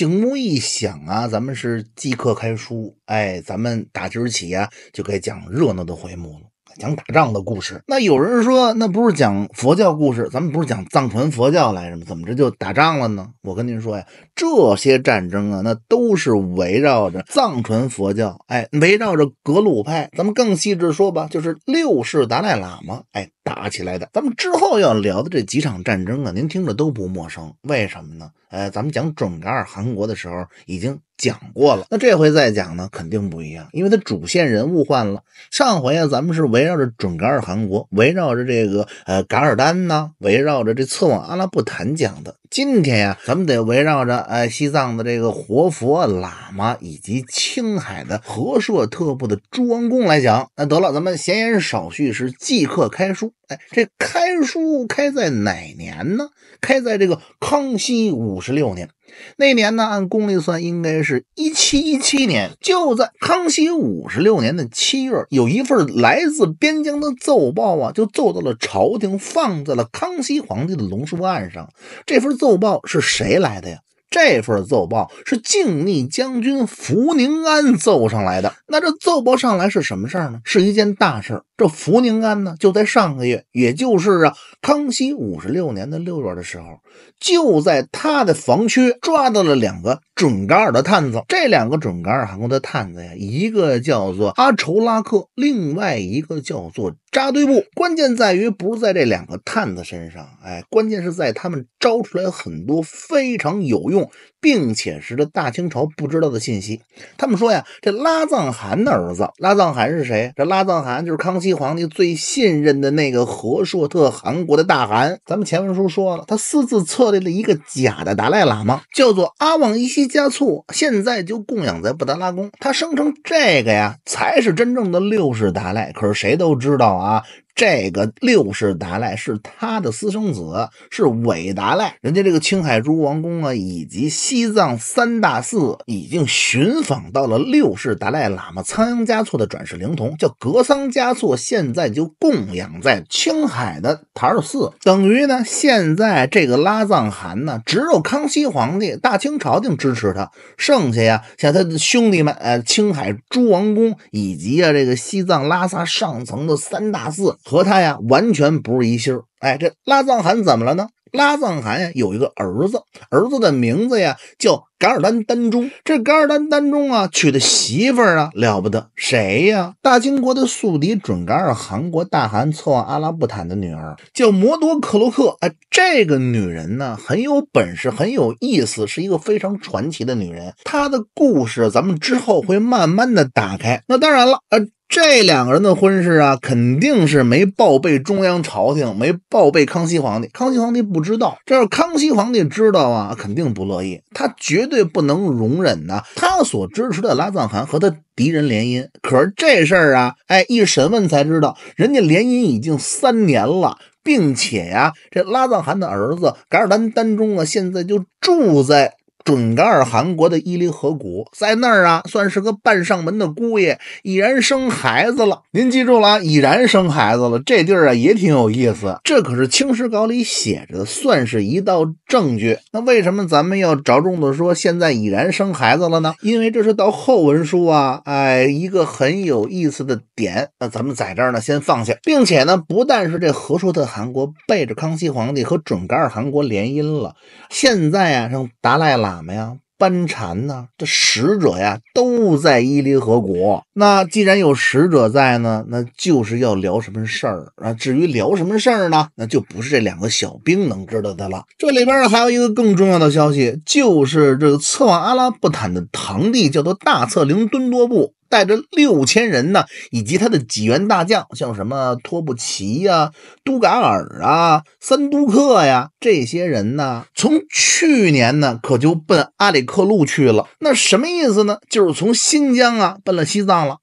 醒木一响啊，咱们是即刻开书。哎，咱们打今儿起啊，就该讲热闹的回目了，讲打仗的故事。那有人说，那不是讲佛教故事？咱们不是讲藏传佛教来着吗？怎么着就打仗了呢？我跟您说呀，这些战争啊，那都是围绕着藏传佛教，哎，围绕着格鲁派。咱们更细致说吧，就是六世达赖喇嘛，哎。打起来的，咱们之后要聊的这几场战争啊，您听着都不陌生，为什么呢？呃，咱们讲准噶尔汗国的时候已经讲过了，那这回再讲呢，肯定不一样，因为它主线人物换了。上回啊，咱们是围绕着准噶尔汗国，围绕着这个呃，噶尔丹呢，围绕着这次往阿拉布坦讲的。今天呀，咱们得围绕着哎西藏的这个活佛喇嘛以及青海的和硕特部的朱王公来讲。那得了，咱们闲言少叙，是即刻开书。哎，这开书开在哪年呢？开在这个康熙五十六年。那年呢，按公历算应该是一七一七年，就在康熙五十六年的七月，有一份来自边疆的奏报啊，就奏到了朝廷，放在了康熙皇帝的龙书案上。这份奏报是谁来的呀？这份奏报是靖逆将军福宁安奏上来的。那这奏报上来是什么事儿呢？是一件大事。这福宁安呢，就在上个月，也就是啊康熙五十六年的六月的时候，就在他的防区抓到了两个。准噶尔的探子，这两个准噶尔汗国的探子呀，一个叫做阿筹拉克，另外一个叫做扎堆布。关键在于不是在这两个探子身上，哎，关键是在他们招出来很多非常有用。并且是这大清朝不知道的信息。他们说呀，这拉藏汗的儿子拉藏汗是谁？这拉藏汗就是康熙皇帝最信任的那个和硕特汗国的大汗。咱们前文书说了，他私自册立了一个假的达赖喇嘛，叫做阿旺依西加措，现在就供养在布达拉宫。他声称这个呀，才是真正的六世达赖。可是谁都知道啊。这个六世达赖是他的私生子，是韦达赖。人家这个青海诸王宫啊，以及西藏三大寺已经寻访到了六世达赖喇嘛仓央嘉措的转世灵童，叫格桑嘉措，现在就供养在青海的塔尔寺。等于呢，现在这个拉藏汗呢，只有康熙皇帝大清朝廷支持他，剩下呀，像他的兄弟们，呃，青海诸王宫以及啊，这个西藏拉萨上层的三大寺。和他呀，完全不是一心儿。哎，这拉藏汗怎么了呢？拉藏汗呀，有一个儿子，儿子的名字呀叫噶尔丹丹中。这噶尔丹丹中啊，娶的媳妇儿啊了不得，谁呀？大清国的宿敌准噶尔汗国大汗策妄阿拉布坦的女儿，叫摩多克洛克。哎，这个女人呢，很有本事，很有意思，是一个非常传奇的女人。她的故事，咱们之后会慢慢的打开。那当然了，呃。这两个人的婚事啊，肯定是没报备中央朝廷，没报备康熙皇帝。康熙皇帝不知道，这要康熙皇帝知道啊，肯定不乐意，他绝对不能容忍呐。他所支持的拉藏汗和他敌人联姻，可是这事儿啊，哎，一审问才知道，人家联姻已经三年了，并且呀，这拉藏汗的儿子噶尔丹丹中啊，现在就住在。准噶尔汗国的伊犁河谷，在那儿啊，算是个半上门的姑爷，已然生孩子了。您记住了啊，已然生孩子了。这地儿啊也挺有意思，这可是清史稿里写着算是一道证据。那为什么咱们要着重的说现在已然生孩子了呢？因为这是到后文书啊，哎，一个很有意思的点。那咱们在这儿呢先放下，并且呢，不但是这和硕特汗国背着康熙皇帝和准噶尔汗国联姻了，现在啊让达赖喇喇么呀？班禅呐，这使者呀，都在伊犁河国。那既然有使者在呢，那就是要聊什么事儿啊？至于聊什么事儿呢，那就不是这两个小兵能知道的了。这里边还有一个更重要的消息，就是这个策马阿拉布坦的堂弟叫做大策凌敦多布。带着六千人呢，以及他的几员大将，像什么托布奇呀、都嘎尔啊、三都克呀，这些人呢，从去年呢，可就奔阿里克路去了。那什么意思呢？就是从新疆啊，奔了西藏了。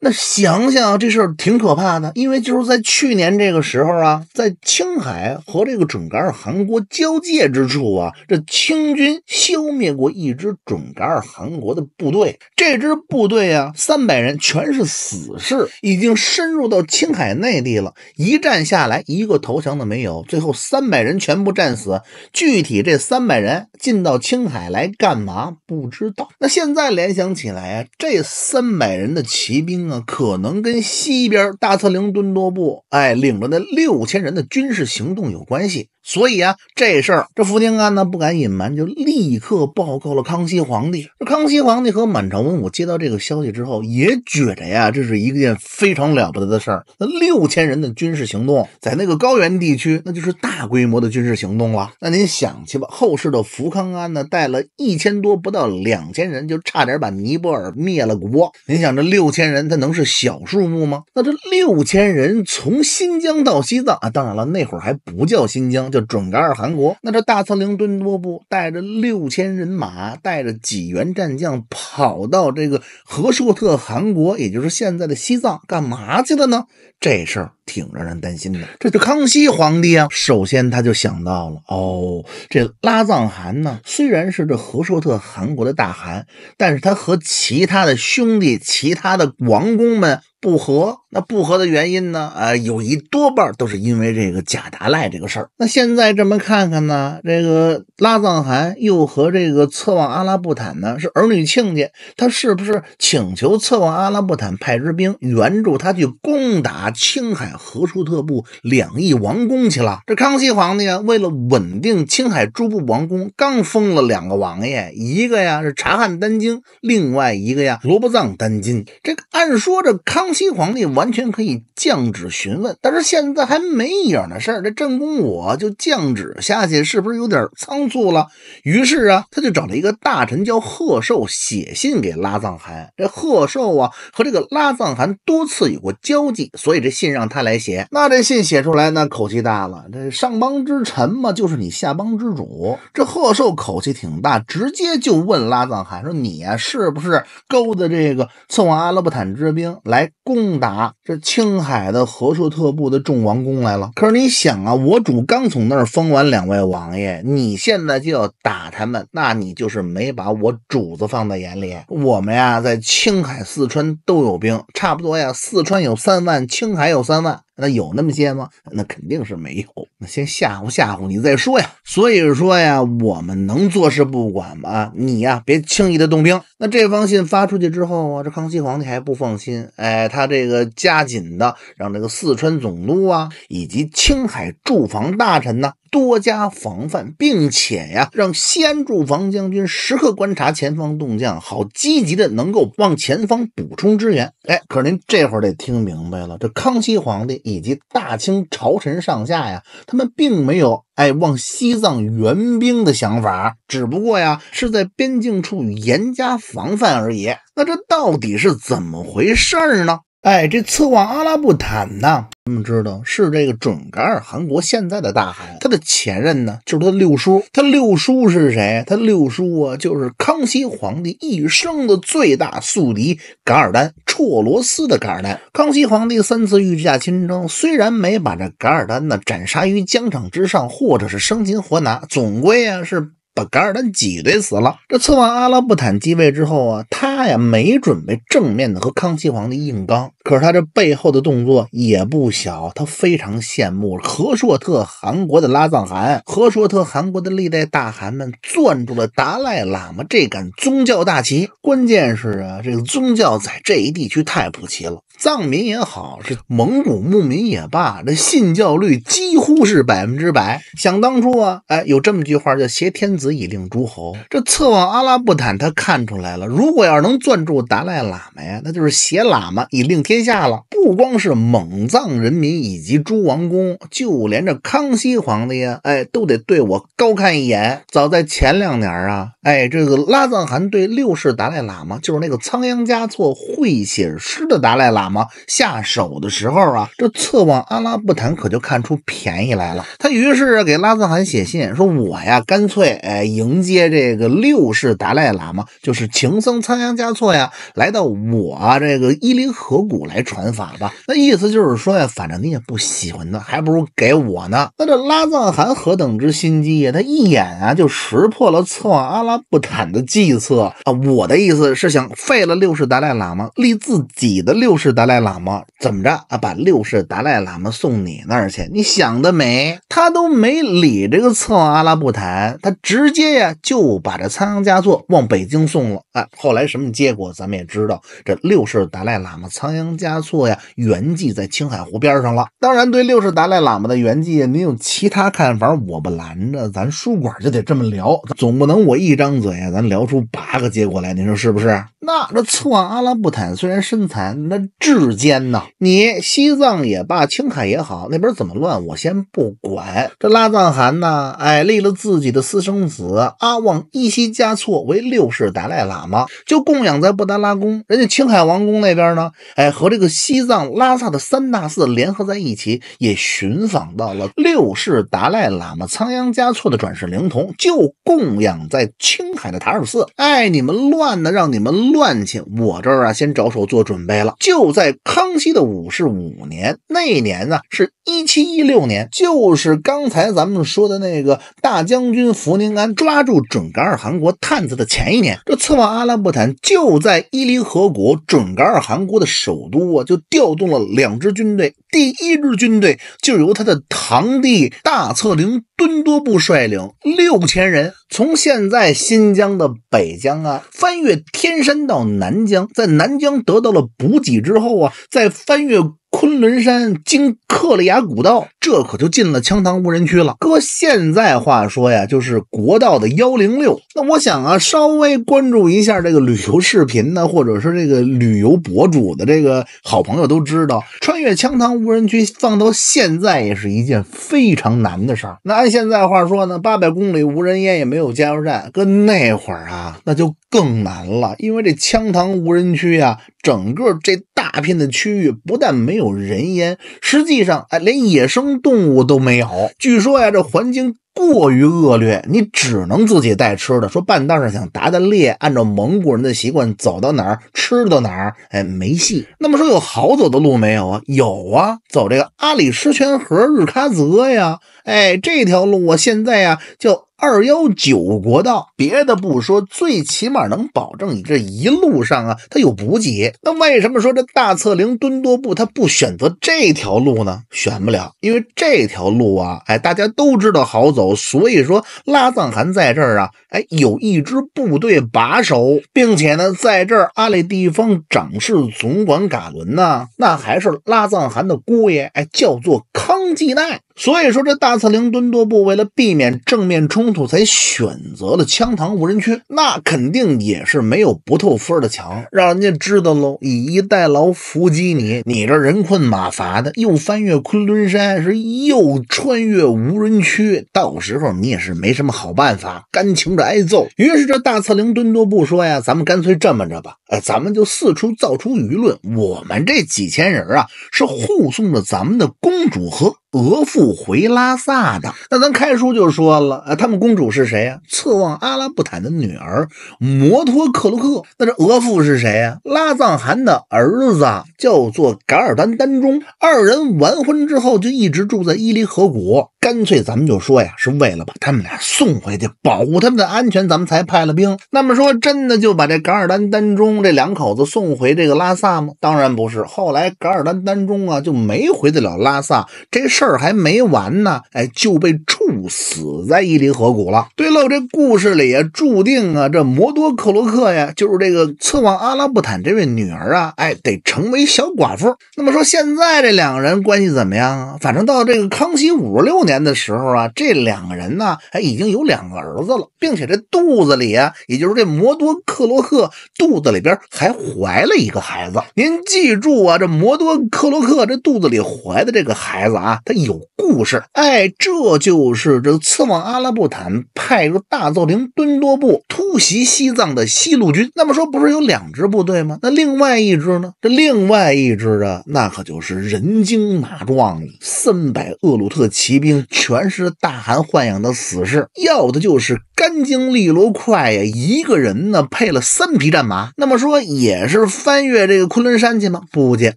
那想想这事儿挺可怕的，因为就是在去年这个时候啊，在青海和这个准噶尔汗国交界之处啊，这清军消灭过一支准噶尔汗国的部队。这支部队啊，三百人全是死士，已经深入到青海内地了。一战下来，一个投降的没有，最后三百人全部战死。具体这三百人进到青海来干嘛，不知道。那现在联想起来啊，这三百人的骑兵。可能跟西边大策陵敦多部哎，领着那六千人的军事行动有关系。所以啊，这事儿这福廷安呢不敢隐瞒，就立刻报告了康熙皇帝。这康熙皇帝和满朝文武接到这个消息之后，也觉着呀，这是一件非常了不得的事儿。那六千人的军事行动，在那个高原地区，那就是大规模的军事行动了。那您想去吧，后世的福康安呢，带了一千多，不到两千人，就差点把尼泊尔灭了国。您想，这六千人，他能是小数目吗？那这六千人从新疆到西藏啊，当然了，那会儿还不叫新疆。准噶尔汗国，那这大策令敦多布带着六千人马，带着几员战将，跑到这个和硕特汗国，也就是现在的西藏，干嘛去了呢？这事儿挺让人担心的。这就康熙皇帝啊，首先他就想到了，哦，这拉藏汗呢，虽然是这和硕特汗国的大汗，但是他和其他的兄弟、其他的王公们。不和，那不和的原因呢？啊，有一多半都是因为这个贾达赖这个事儿。那现在这么看看呢，这个拉藏汗又和这个策妄阿拉布坦呢是儿女亲家，他是不是请求策妄阿拉布坦派支兵援助他去攻打青海河舒特部两翼王宫去了？这康熙皇帝啊，为了稳定青海诸部王宫，刚封了两个王爷，一个呀是察罕丹津，另外一个呀罗卜藏丹津。这个按说这康清皇帝完全可以降旨询问，但是现在还没影的事儿，这正宫我就降旨下去，是不是有点仓促了？于是啊，他就找了一个大臣叫贺寿写信给拉藏汗。这贺寿啊和这个拉藏汗多次有过交际，所以这信让他来写。那这信写出来，那口气大了。这上邦之臣嘛，就是你下邦之主。这贺寿口气挺大，直接就问拉藏汗说：“你啊，是不是勾搭这个送阿拉布坦之兵来？”攻打这青海的和硕特部的众王公来了。可是你想啊，我主刚从那儿封完两位王爷，你现在就要打他们，那你就是没把我主子放在眼里。我们呀，在青海、四川都有兵，差不多呀，四川有三万，青海有三万，那有那么些吗？那肯定是没有。那先吓唬吓唬你再说呀。所以说呀，我们能坐视不管吗？你呀，别轻易的动兵。那这封信发出去之后啊，这康熙皇帝还不放心，哎，他这个加紧的让这个四川总督啊，以及青海驻防大臣呢，多加防范，并且呀，让西安驻防将军时刻观察前方动向，好积极的能够往前方补充支援。哎，可是您这会儿得听明白了，这康熙皇帝以及大清朝臣上下呀。他们并没有哎往西藏援兵的想法，只不过呀是在边境处严加防范而已。那这到底是怎么回事呢？哎，这刺望阿拉布坦呢？咱们知道是这个准噶尔汗国现在的大汗。他的前任呢，就是他六叔。他六叔是谁？他六叔啊，就是康熙皇帝一生的最大宿敌噶尔丹绰罗斯的噶尔丹。康熙皇帝三次御驾亲征，虽然没把这噶尔丹呢斩杀于疆场之上，或者是生擒活拿，总归啊是把噶尔丹挤兑死了。这次望阿拉布坦继位之后啊，他呀没准备正面的和康熙皇帝硬刚。可是他这背后的动作也不小，他非常羡慕何硕特韩国的拉藏汗，何硕特韩国的历代大汗们攥住了达赖喇嘛这杆宗教大旗。关键是啊，这个宗教在这一地区太普及了，藏民也好，是蒙古牧民也罢，这信教率几乎是百分之百。想当初啊，哎，有这么句话叫“挟天子以令诸侯”，这策望阿拉布坦他看出来了，如果要是能攥住达赖喇嘛呀，那就是挟喇嘛以令天。天下了，不光是蒙藏人民以及诸王公，就连这康熙皇帝呀，哎，都得对我高看一眼。早在前两年啊，哎，这个拉藏汗对六世达赖喇嘛，就是那个仓央嘉措会写诗的达赖喇嘛下手的时候啊，这策望阿拉布坦可就看出便宜来了。他于是给拉藏汗写信说：“我呀，干脆哎迎接这个六世达赖喇嘛，就是情僧仓央嘉措呀，来到我这个伊犁河谷。”来传法吧，那意思就是说呀，反正你也不喜欢他，还不如给我呢。那这拉藏汗何等之心机呀，他一眼啊就识破了策妄阿拉布坦的计策啊。我的意思是想废了六世达赖喇嘛，立自己的六世达赖喇嘛，怎么着啊？把六世达赖喇嘛送你那儿去？你想的美，他都没理这个策妄阿拉布坦，他直接呀就把这仓央嘉措往北京送了。哎，后来什么结果咱们也知道，这六世达赖喇嘛仓央。加措呀，圆寂在青海湖边上了。当然，对六世达赖喇嘛的圆寂，您有其他看法，我不拦着。咱书馆就得这么聊，总不能我一张嘴啊，咱聊出八个结果来。您说是不是？那这错阿拉布坦虽然身残，那志坚呐。你西藏也罢，青海也好，那边怎么乱，我先不管。这拉藏汗呢，哎，立了自己的私生子阿旺依西加措为六世达赖喇嘛，就供养在布达拉宫。人家青海王宫那边呢，哎和。这个西藏拉萨的三大寺联合在一起，也寻访到了六世达赖喇嘛仓央嘉措的转世灵童，就供养在青海的塔尔寺。哎，你们乱呢，让你们乱去，我这儿啊先着手做准备了。就在康熙的五十五年，那年呢是一七一六年，就是刚才咱们说的那个大将军福宁安抓住准噶尔汗国探子的前一年。这次往阿拉布坦就在伊犁河谷准噶尔汗国的首。都啊，就调动了两支军队，第一支军队就由他的堂弟大策凌敦多布率领六千人，从现在新疆的北疆啊，翻越天山到南疆，在南疆得到了补给之后啊，再翻越。昆仑山经克里雅古道，这可就进了羌塘无人区了。搁现在话说呀，就是国道的幺零六。那我想啊，稍微关注一下这个旅游视频呢，或者是这个旅游博主的这个好朋友都知道，穿越羌塘无人区，放到现在也是一件非常难的事儿。那按现在话说呢，八百公里无人烟，也没有加油站。搁那会儿啊，那就更难了，因为这羌塘无人区啊，整个这。大片的区域不但没有人烟，实际上，哎，连野生动物都没有。据说呀，这环境。过于恶劣，你只能自己带吃的。说半道上想打打猎，按照蒙古人的习惯，走到哪儿吃到哪儿。哎，没戏。那么说有好走的路没有啊？有啊，走这个阿里狮泉河日喀则呀。哎，这条路啊，现在呀叫二幺九国道。别的不说，最起码能保证你这一路上啊，它有补给。那为什么说这大策陵敦多布他不选择这条路呢？选不了，因为这条路啊，哎，大家都知道好走。所以说，拉藏汗在这儿啊，哎，有一支部队把守，并且呢，在这儿阿里地方长事总管噶伦呢，那还是拉藏汗的姑爷，哎，叫做康济奈。所以说，这大策陵敦多部为了避免正面冲突，才选择了羌塘无人区。那肯定也是没有不透风的墙，让人家知道喽。以逸待劳，伏击你，你这人困马乏的，又翻越昆仑山，是又穿越无人区，到时候你也是没什么好办法，甘情着挨揍。于是这大策陵敦多部说呀：“咱们干脆这么着吧，哎，咱们就四处造出舆论，我们这几千人啊，是护送着咱们的公主和额驸。”不回拉萨的，那咱开书就说了啊，他们公主是谁呀？策望阿拉布坦的女儿，摩托克鲁克。那这额驸是谁呀？拉藏汗的儿子叫做噶尔丹丹中。二人完婚之后，就一直住在伊犁河谷。干脆咱们就说呀，是为了把他们俩送回去，保护他们的安全，咱们才派了兵。那么说真的，就把这噶尔丹丹中这两口子送回这个拉萨吗？当然不是。后来噶尔丹丹中啊就没回得了拉萨，这事儿还没完呢，哎，就被处死在伊犁河谷了。对喽，这故事里啊，注定啊，这摩多克罗克呀，就是这个刺旺阿拉布坦这位女儿啊，哎，得成为小寡妇。那么说现在这两个人关系怎么样？啊？反正到这个康熙五十六年。的时候啊，这两个人呢，还已经有两个儿子了，并且这肚子里啊，也就是这摩多克洛克肚子里边还怀了一个孩子。您记住啊，这摩多克洛克这肚子里怀的这个孩子啊，他有故事。哎，这就是这次往阿拉布坦派入大奏林敦多布突袭西藏的西路军。那么说，不是有两支部队吗？那另外一支呢？这另外一支啊，那可就是人精马壮了。三百厄鲁特骑兵，全是大汗豢养的死士，要的就是干净利落快呀！一个人呢配了三匹战马，那么说也是翻越这个昆仑山去吗？不去，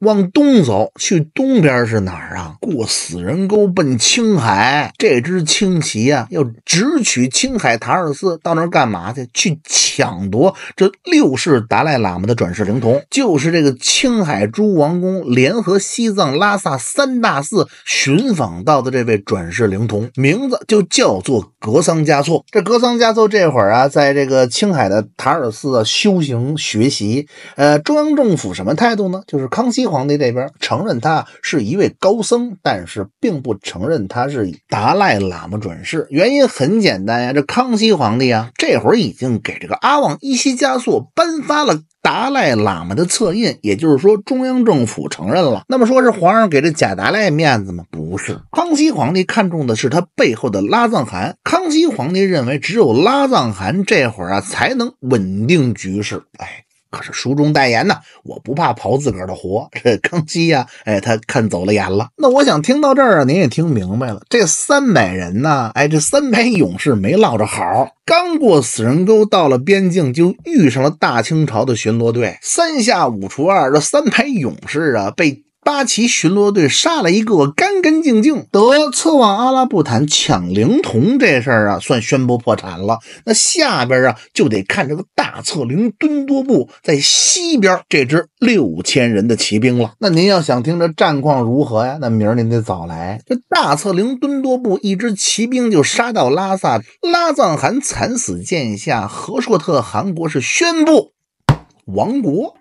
往东走，去东边是哪儿啊？过死人沟，奔青海。这支青骑啊，要直取青海塔尔寺，到那儿干嘛去？去抢夺这六世达赖喇嘛的转世灵童，就是这个青海诸王宫联合西藏拉萨三大寺。寻访到的这位转世灵童，名字就叫做格桑嘉措。这格桑嘉措这会儿啊，在这个青海的塔尔寺啊修行学习。呃，中央政府什么态度呢？就是康熙皇帝这边承认他是一位高僧，但是并不承认他是达赖喇嘛转世。原因很简单呀，这康熙皇帝啊，这会儿已经给这个阿旺伊西嘉措颁发了。达赖喇嘛的策印，也就是说中央政府承认了。那么说是皇上给这贾达赖面子吗？不是，康熙皇帝看重的是他背后的拉藏汗。康熙皇帝认为，只有拉藏汗这会儿啊，才能稳定局势。哎。可是书中代言呢，我不怕刨自个儿的活。这康熙呀，哎，他看走了眼了。那我想听到这儿啊，您也听明白了。这三百人呢，哎，这三百勇士没落着好，刚过死人沟，到了边境就遇上了大清朝的巡逻队，三下五除二，这三百勇士啊，被。八旗巡逻队杀了一个干干净净，得策妄阿拉布坦抢灵童这事儿啊，算宣布破产了。那下边啊，就得看这个大策凌敦多布在西边这支六千人的骑兵了。那您要想听这战况如何呀？那明儿您得早来。这大策凌敦多布一支骑兵就杀到拉萨，拉藏汗惨死剑下，和硕特汗国是宣布亡国。